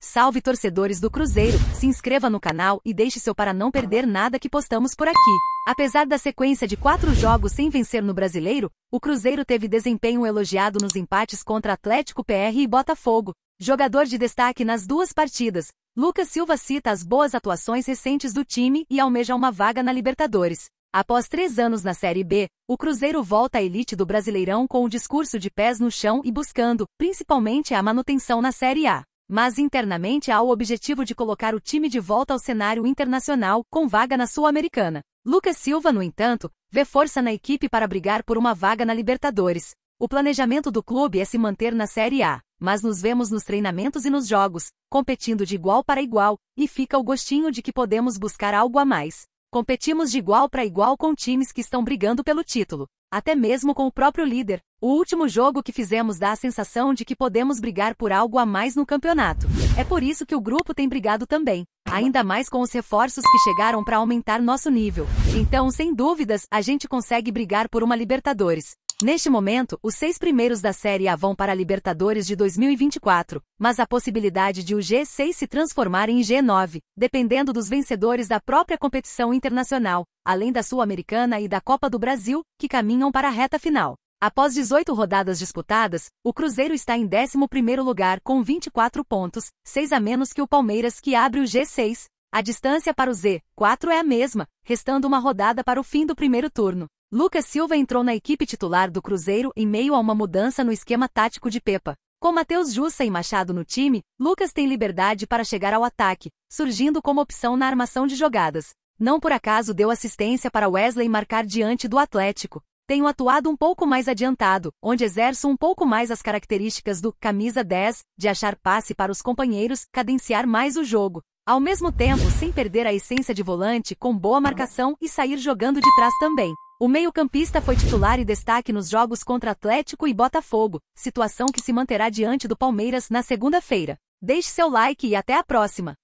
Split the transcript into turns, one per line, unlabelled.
Salve torcedores do Cruzeiro, se inscreva no canal e deixe seu para não perder nada que postamos por aqui. Apesar da sequência de quatro jogos sem vencer no Brasileiro, o Cruzeiro teve desempenho elogiado nos empates contra Atlético PR e Botafogo. Jogador de destaque nas duas partidas, Lucas Silva cita as boas atuações recentes do time e almeja uma vaga na Libertadores. Após três anos na Série B, o Cruzeiro volta à elite do Brasileirão com o discurso de pés no chão e buscando, principalmente, a manutenção na Série A mas internamente há o objetivo de colocar o time de volta ao cenário internacional, com vaga na Sul-Americana. Lucas Silva, no entanto, vê força na equipe para brigar por uma vaga na Libertadores. O planejamento do clube é se manter na Série A, mas nos vemos nos treinamentos e nos jogos, competindo de igual para igual, e fica o gostinho de que podemos buscar algo a mais. Competimos de igual para igual com times que estão brigando pelo título, até mesmo com o próprio líder. O último jogo que fizemos dá a sensação de que podemos brigar por algo a mais no campeonato. É por isso que o grupo tem brigado também, ainda mais com os reforços que chegaram para aumentar nosso nível. Então, sem dúvidas, a gente consegue brigar por uma Libertadores, Neste momento, os seis primeiros da Série A vão para a Libertadores de 2024, mas a possibilidade de o G6 se transformar em G9, dependendo dos vencedores da própria competição internacional, além da Sul-Americana e da Copa do Brasil, que caminham para a reta final. Após 18 rodadas disputadas, o Cruzeiro está em 11º lugar com 24 pontos, 6 a menos que o Palmeiras que abre o G6. A distância para o Z4 é a mesma, restando uma rodada para o fim do primeiro turno. Lucas Silva entrou na equipe titular do Cruzeiro em meio a uma mudança no esquema tático de Pepa. Com Matheus Jussa e Machado no time, Lucas tem liberdade para chegar ao ataque, surgindo como opção na armação de jogadas. Não por acaso deu assistência para Wesley marcar diante do Atlético. Tenho atuado um pouco mais adiantado, onde exerço um pouco mais as características do camisa 10, de achar passe para os companheiros, cadenciar mais o jogo. Ao mesmo tempo, sem perder a essência de volante, com boa marcação e sair jogando de trás também. O meio-campista foi titular e destaque nos jogos contra Atlético e Botafogo, situação que se manterá diante do Palmeiras na segunda-feira. Deixe seu like e até a próxima!